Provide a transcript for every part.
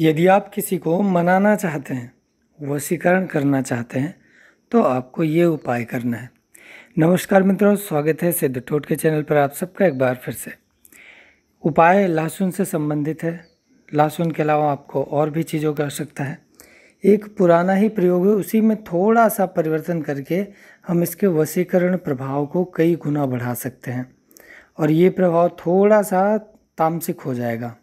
यदि आप किसी को मनाना चाहते हैं वशीकरण करना चाहते हैं तो आपको ये उपाय करना है नमस्कार मित्रों स्वागत है सिद्ध टोट के चैनल पर आप सबका एक बार फिर से उपाय लहसुन से संबंधित है लहसुन के अलावा आपको और भी चीज़ों की आवश्यकता है एक पुराना ही प्रयोग है उसी में थोड़ा सा परिवर्तन करके हम इसके वशीकरण प्रभाव को कई गुना बढ़ा सकते हैं और ये प्रभाव थोड़ा सा तामसिक हो जाएगा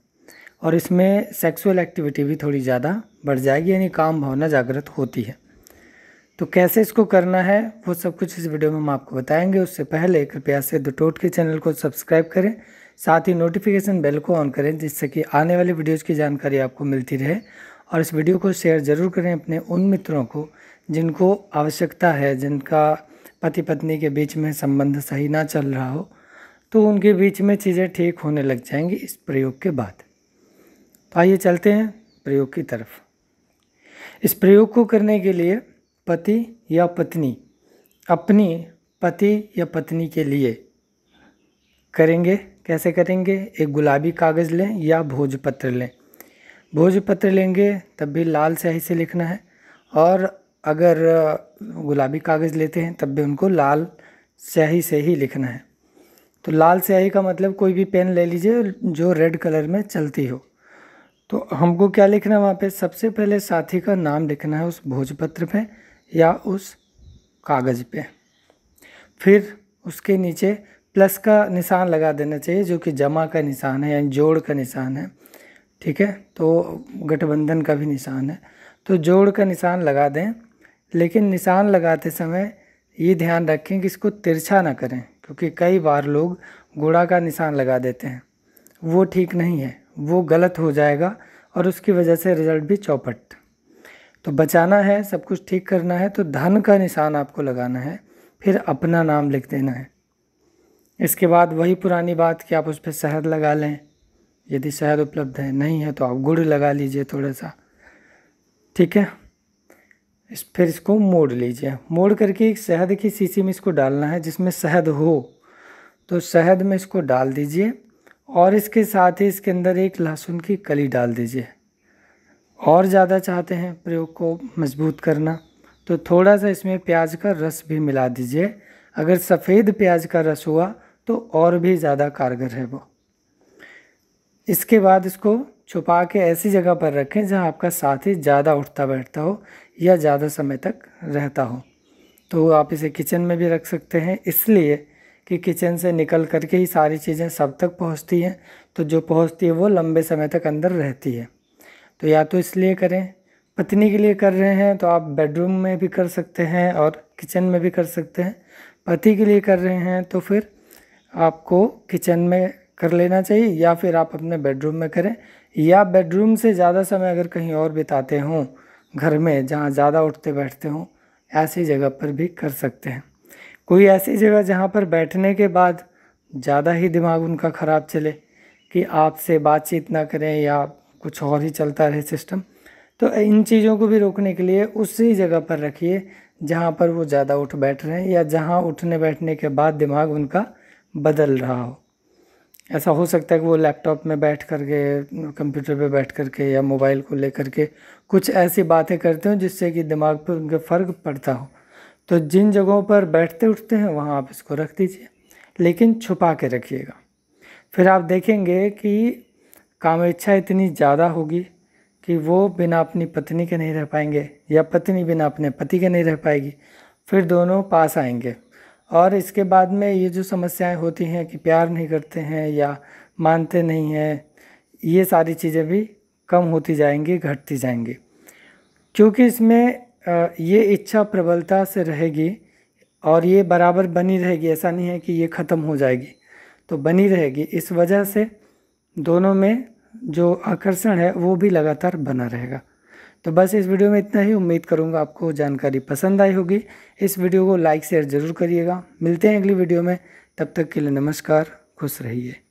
और इसमें सेक्सुअल एक्टिविटी भी थोड़ी ज़्यादा बढ़ जाएगी यानी काम भावना जागृत होती है तो कैसे इसको करना है वो सब कुछ इस वीडियो में हम आपको बताएंगे उससे पहले कृपया से दुटोट के चैनल को सब्सक्राइब करें साथ ही नोटिफिकेशन बेल को ऑन करें जिससे कि आने वाले वीडियोज़ की जानकारी आपको मिलती रहे और इस वीडियो को शेयर ज़रूर करें अपने उन मित्रों को जिनको आवश्यकता है जिनका पति पत्नी के बीच में संबंध सही ना चल रहा हो तो उनके बीच में चीज़ें ठीक होने लग जाएंगी इस प्रयोग के बाद तो आइए चलते हैं प्रयोग की तरफ इस प्रयोग को करने के लिए पति या पत्नी अपनी पति या पत्नी के लिए करेंगे कैसे करेंगे एक गुलाबी कागज़ लें या भोजपत्र लें भोजपत्र लेंगे तब भी लाल स्याही से लिखना है और अगर गुलाबी कागज़ लेते हैं तब भी उनको लाल स्याही से ही लिखना है तो लाल स्याही का मतलब कोई भी पेन ले लीजिए जो रेड कलर में चलती हो तो हमको क्या लिखना है वहाँ पे सबसे पहले साथी का नाम लिखना है उस भोजपत्र पे या उस कागज़ पे फिर उसके नीचे प्लस का निशान लगा देना चाहिए जो कि जमा का निशान है यानी जोड़ का निशान है ठीक है तो गठबंधन का भी निशान है तो जोड़ का निशान लगा दें लेकिन निशान लगाते समय ये ध्यान रखें कि इसको तिरछा ना करें क्योंकि कई बार लोग गुड़ा का निशान लगा देते हैं वो ठीक नहीं है वो गलत हो जाएगा और उसकी वजह से रिज़ल्ट भी चौपट तो बचाना है सब कुछ ठीक करना है तो धन का निशान आपको लगाना है फिर अपना नाम लिख देना है इसके बाद वही पुरानी बात कि आप उस पर शहद लगा लें यदि शहद उपलब्ध है नहीं है तो आप गुड़ लगा लीजिए थोड़ा सा ठीक है इस फिर इसको मोड़ लीजिए मोड़ करके एक शहद की सीसी में इसको डालना है जिसमें शहद हो तो शहद में इसको डाल दीजिए और इसके साथ ही इसके अंदर एक लहसुन की कली डाल दीजिए और ज़्यादा चाहते हैं प्रयोग को मजबूत करना तो थोड़ा सा इसमें प्याज का रस भी मिला दीजिए अगर सफ़ेद प्याज का रस हुआ तो और भी ज़्यादा कारगर है वो इसके बाद इसको छुपा के ऐसी जगह पर रखें जहाँ आपका साथी ज़्यादा उठता बैठता हो या ज़्यादा समय तक रहता हो तो आप इसे किचन में भी रख सकते हैं इसलिए कि किचन से निकल करके ही सारी चीज़ें सब तक पहुंचती हैं तो जो पहुंचती है वो लंबे समय तक अंदर रहती है तो या तो इसलिए करें पत्नी के लिए कर रहे हैं तो आप बेडरूम में भी कर सकते हैं और किचन में भी कर सकते हैं पति के लिए कर रहे हैं तो फिर आपको किचन में कर लेना चाहिए या फिर आप अपने बेडरूम में करें या बेडरूम से ज़्यादा समय अगर कहीं और बिताते हों घर में जहाँ ज़्यादा उठते बैठते हों ऐसी जगह पर भी कर सकते हैं कोई ऐसी जगह जहाँ पर बैठने के बाद ज़्यादा ही दिमाग उनका ख़राब चले कि आपसे बातचीत ना करें या कुछ और ही चलता रहे सिस्टम तो इन चीज़ों को भी रोकने के लिए उसी जगह पर रखिए जहाँ पर वो ज़्यादा उठ बैठ रहे हैं या जहाँ उठने बैठने के बाद दिमाग उनका बदल रहा हो ऐसा हो सकता है कि वो लैपटॉप में बैठ कर के कंप्यूटर पे बैठ कर के या मोबाइल को लेकर के कुछ ऐसी बातें करते हो जिससे कि दिमाग पर उनके फ़र्क पड़ता हो तो जिन जगहों पर बैठते उठते हैं वहाँ आप इसको रख दीजिए लेकिन छुपा के रखिएगा फिर आप देखेंगे कि काम इच्छा इतनी ज़्यादा होगी कि वो बिना अपनी पत्नी के नहीं रह पाएंगे या पत्नी बिना अपने पति के नहीं रह पाएगी फिर दोनों पास आएंगे और इसके बाद में ये जो समस्याएं होती हैं कि प्यार नहीं करते हैं या मानते नहीं हैं ये सारी चीज़ें भी कम होती जाएंगी घटती जाएंगी क्योंकि इसमें ये इच्छा प्रबलता से रहेगी और ये बराबर बनी रहेगी ऐसा नहीं है कि ये ख़त्म हो जाएगी तो बनी रहेगी इस वजह से दोनों में जो आकर्षण है वो भी लगातार बना रहेगा तो बस इस वीडियो में इतना ही उम्मीद करूँगा आपको जानकारी पसंद आई होगी इस वीडियो को लाइक शेयर ज़रूर करिएगा मिलते हैं अगली वीडियो में तब तक के लिए नमस्कार खुश रहिए